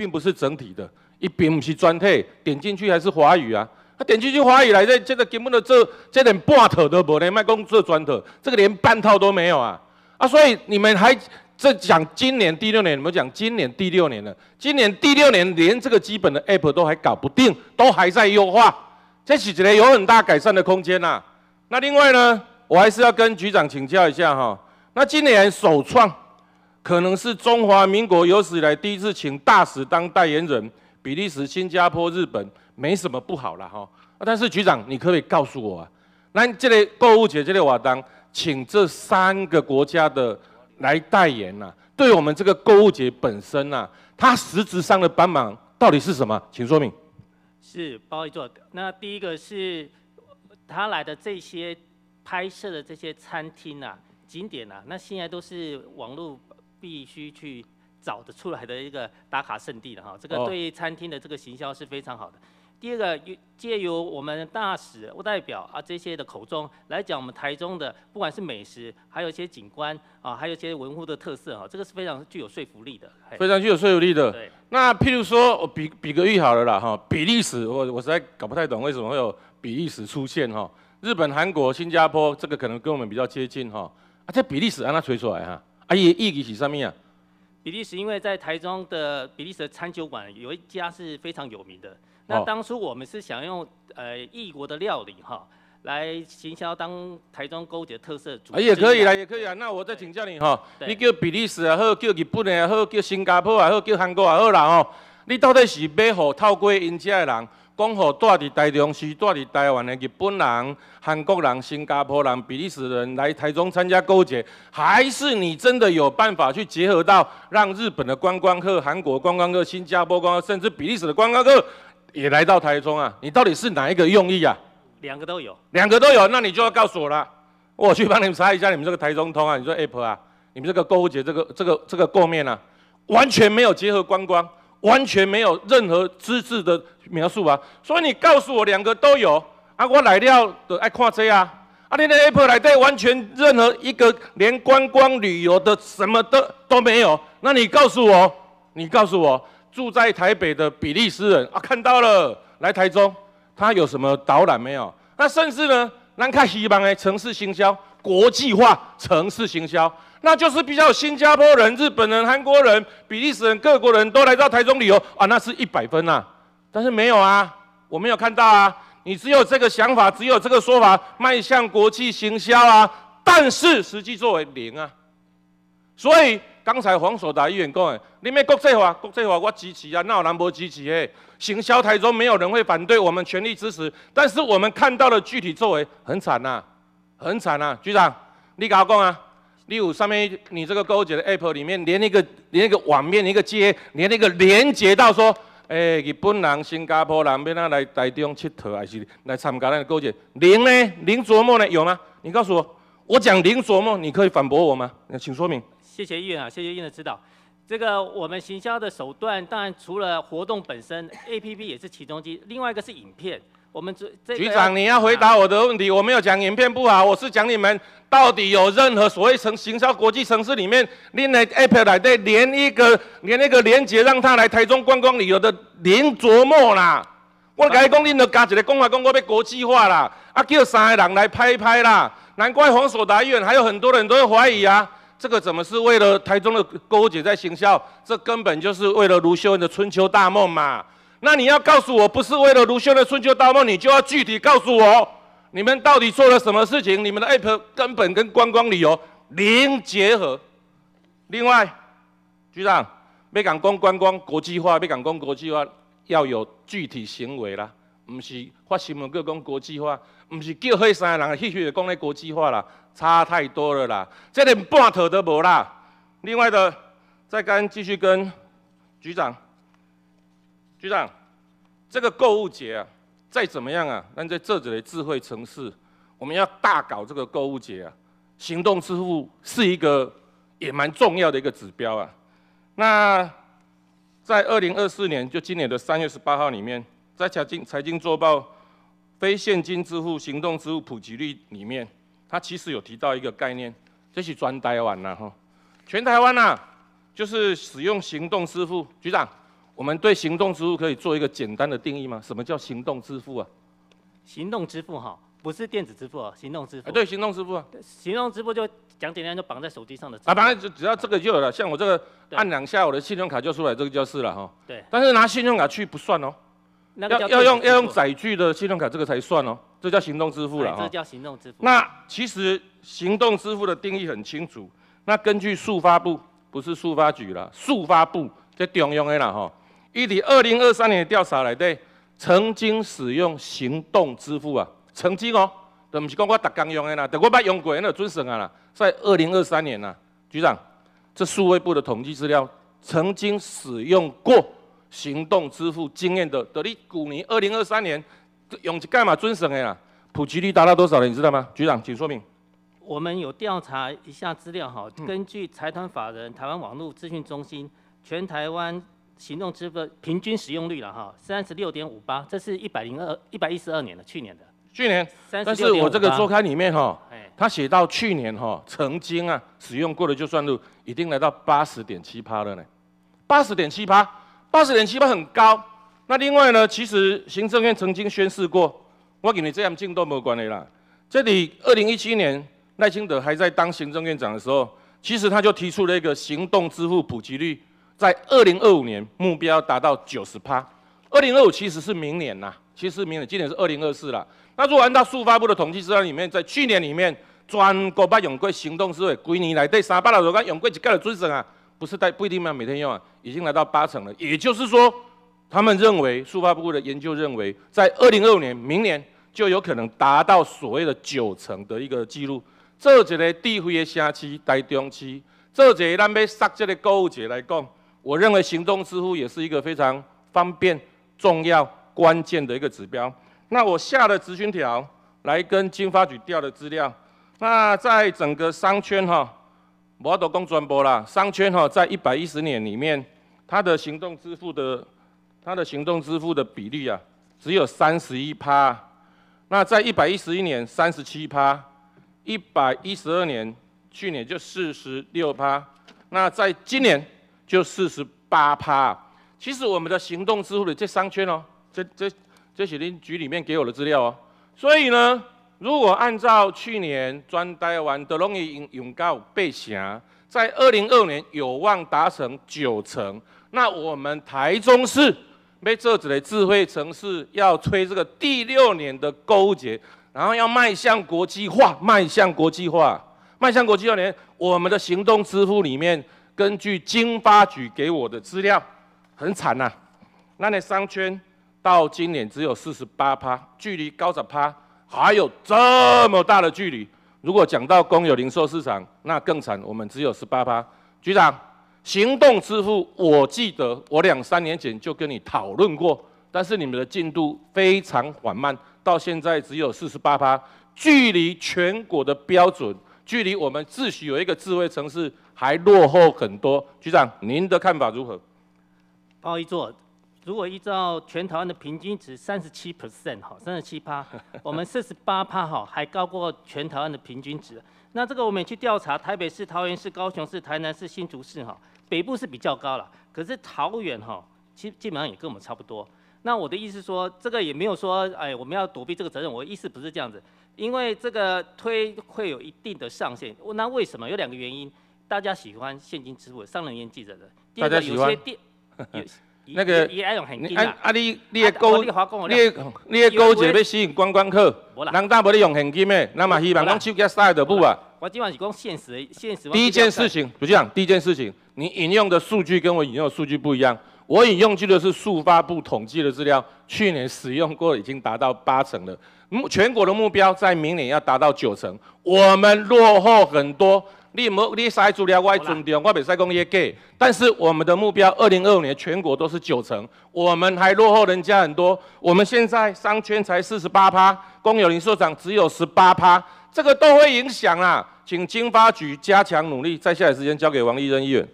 并不是整体的，一边不是专特。点进去还是华语啊？他点进去华语来，这这个根本的这，这连半套都无连卖工这专特，这个连半套都没有啊！啊，所以你们还这讲今年第六年，你们讲今年第六年了，今年第六年连这个基本的 app 都还搞不定，都还在优化，这其实呢有很大改善的空间呐。那另外呢，我还是要跟局长请教一下哈。那今年首创。可能是中华民国有史以来第一次请大使当代言人，比利时、新加坡、日本没什么不好了哈。但是局长，你可不可以告诉我啊？那这类购物节这类瓦当，请这三个国家的来代言呐，对我们这个购物节本身呐，它实质上的帮忙到底是什么？请说明。是包一做的。那第一个是他来的这些拍摄的这些餐厅啊、景点啊，那现在都是网络。必须去找得出来的一个打卡圣地了哈，这个对餐厅的这个行销是非常好的。第二个，由借由我们大使、代表啊这些的口中来讲，我们台中的不管是美食，还有一些景观啊，还有一些文物的特色哈，这个是非常具有说服力的。非常具有说服力的。那譬如说，我比比个喻好了啦哈，比利时，我我实在搞不太懂为什么会有比利时出现哈。日本、韩国、新加坡，这个可能跟我们比较接近哈。啊，这比利时让它吹出来哈。啊，意意義是什麼啊？比利時因为在台中的比利時餐酒館有一家是非常有名的。那當初我們是想用呃異國的料理哈，來行銷當台中勾结特色主。啊，也可以啦，也可以啊。那我再請教你哈，你叫比利時也好，叫日本也好，叫新加坡也好，叫韓國也好啦哦。你到底是要好透過因家的人？讲好住伫台中，住伫台湾的日本人、韩国人、新加坡人、比利时人来台中参加购物节，还是你真的有办法去结合到让日本的观光客、韩国观光客、新加坡观光，甚至比利时的观光客也来到台中啊？你到底是哪一个用意啊？两个都有，两个都有，那你就要告诉我了。我去帮你们查一下你们这个台中通啊，你说 app 啊，你们这个购物节这个这个这个购面啊，完全没有结合观光。完全没有任何资质的描述啊！所以你告诉我两个都有啊，我来料的爱看这啊，啊，你的 Apple 来料完全任何一个连观光旅游的什么的都没有。那你告诉我，你告诉我住在台北的比利时人啊，看到了来台中，他有什么导览没有？那甚至呢，南开希望哎，城市行销国际化，城市行销。那就是比较新加坡人、日本人、韩国人、比利时人各国人都来到台中旅游啊，那是一百分呐。但是没有啊，我没有看到啊。你只有这个想法，只有这个说法，迈向国际行销啊。但是实际作为零啊。所以刚才黄所达议员讲的，你们国际化国际化，我支持啊，那有兰博支持的，行销台中没有人会反对，我们全力支持。但是我们看到的具体作为很惨呐，很惨呐，局长，你搞公啊？例如上面你这个勾结的 app 里面连一个连一个网面一个接连那个连接到说，哎，日本人、新加坡那边来来台中佚佗还是来参加那个勾结零呢？零琢磨呢？有吗？你告诉我，我讲零琢磨，你可以反驳我吗？请说明。谢谢议员啊，谢谢议员的指导。这个我们行销的手段，当然除了活动本身，app 也是其中之一，另外一个是影片。我们这局长，你要回答我的问题。我没有讲影片不好，我是讲你们到底有任何所谓城行销国际城市里面，拎那 Apple 来的连一个连那个连接，让他来台中观光旅游的，连琢磨啦。我改讲你都加一个，讲话讲我被国际化啦，啊叫三个人来拍拍啦，难怪黄所达远还有很多人都会怀疑啊，这个怎么是为了台中的勾结在行销？这根本就是为了卢秀恩的春秋大梦嘛。那你要告诉我，不是为了卢秀的春秋大梦，你就要具体告诉我，你们到底做了什么事情？你们的 app 根本跟观光旅游零结合。另外，局长，要敢讲观光国际化，要敢讲国际化要有具体行为啦，不是发新闻就讲国际化，不是叫三个人翕翕讲咧国际化啦，差太多了啦，这连半套都无啦。另外的，再跟继续跟局长。局长，这个购物节啊，再怎么样啊，但在这里的智慧城市，我们要大搞这个购物节啊。行动支付是一个也蛮重要的一个指标啊。那在二零二四年，就今年的三月十八号里面，在财经财经周报非现金支付行动支付普及率里面，它其实有提到一个概念，这是专台湾了哈，全台湾呐，就是使用行动支付，局长。我们对行动支付可以做一个简单的定义吗？什么叫行动支付啊？行动支付哈，不是电子支付啊，行动支付。对，行动支付啊。行动支付就讲简单，就绑在手机上的。啊，绑然只只要这个就有了，像我这个按两下，我的信用卡就出来，这个就是了哈。对。但是拿信用卡去不算哦，要要用要用载具的信用卡，这个才算哦，这叫行动支付了这叫行动支付。那其实行动支付的定义很清楚，那根据速发部，不是速发局了，速发部在中央的啦哈。一的二零二三年的调查来对，曾经使用行动支付啊，曾经哦，都毋是讲我打工用的啦，但我捌用过，那准绳啊啦，在二零二三年呐，局长，这数位部的统计资料，曾经使用过行动支付经验的，得你股年二零二三年用一盖嘛准绳的啦，普及率达到多少了？你知道吗？局长，请说明。我们有调查一下资料哈，根据财团法人台湾网络资讯中心全台湾。行动支付平均使用率了哈，三十六点五八，这是一百零二一百一十二年的去年的，去年，但是我这个周刊里面哈，他写到去年哈，曾经啊使用过的就算入，已经来到八十点七趴了呢，八十点七趴，八十点七趴很高。那另外呢，其实行政院曾经宣示过，我跟你这样进都没有关系啦。这里二零一七年赖清德还在当行政院长的时候，其实他就提出了一个行动支付普及率。在二零二五年目标达到九十趴。二零二五其实是明年呐，其实明年今年是二零二四了。那如果按照数发布的统计资料里面，在去年里面，全国把永贵行动是归你来对三百来所讲永贵一个的最省啊，不是带不一定要每天用啊，已经来到八成了。也就是说，他们认为数发布的研究认为，在二零二五年明年就有可能达到所谓的九成的一个记录。这一个智慧的城期待中区，这一个咱要杀这个购物节来讲。我认为行动支付也是一个非常方便、重要、关键的一个指标。那我下了咨询条来跟金发局调的资料，那在整个商圈哈，摩都公转播啦，商圈哈，在一百一十年里面，它的行动支付的，它的行动支付的比例啊，只有三十一趴。那在一百一十一年，三十七趴；一百一十二年，去年就四十六趴。那在今年。就四十八趴，其实我们的行动支付的这商圈哦，这这这些邻居里面给我的资料哦，所以呢，如果按照去年专贷完德龙易永永高背辖，在二零二二年有望达成九成，那我们台中市被这子的智慧城市要推这个第六年的勾结，然后要迈向国际化，迈向国际化，迈向国际化连我们的行动支付里面。根据经发局给我的资料，很惨呐！那那商圈到今年只有四十八趴，距离高潮趴还有这么大的距离。如果讲到公有零售市场，那更惨，我们只有十八趴。局长，行动支付，我记得我两三年前就跟你讨论过，但是你们的进度非常缓慢，到现在只有四十八趴，距离全国的标准，距离我们自诩有一个智慧城市。还落后很多，局长，您的看法如何？包一座，如果依照全台湾的平均值三十七 percent 哈，三十七趴，我们四十八趴哈，还高过全台湾的平均值。那这个我们也去调查，台北市、桃园市、高雄市、台南市、新竹市哈，北部是比较高了。可是桃园哈，基基本上也跟我们差不多。那我的意思说，这个也没有说，哎，我们要躲避这个责任，我的意思不是这样子。因为这个推会有一定的上限，那为什么有两个原因？大家喜欢现金支付，上人缘记者的，大家喜欢。那个爱用现金啊！啊，你你勾你你勾结要吸引观光客，人大冇你用现金的，那么希望讲去 get 晒的不啊。我今晚是讲现实，现实。第一件事情，不这样，第一件事情，你引用的数据跟我引用的数据不一样，我引用的是数发布统计的资料，去年使用过已经达到八成了，全国的目标在明年要达到九成，我们落后很多。你莫你塞足了外尊重，我边塞讲耶 Gay，但是我们的目标二零二五年全国都是九成，我们还落后人家很多。我们现在商圈才四十八趴，公有零售场只有十八趴，这个都会影响啊，请经发局加强努力。在下来时间交给王医生议员。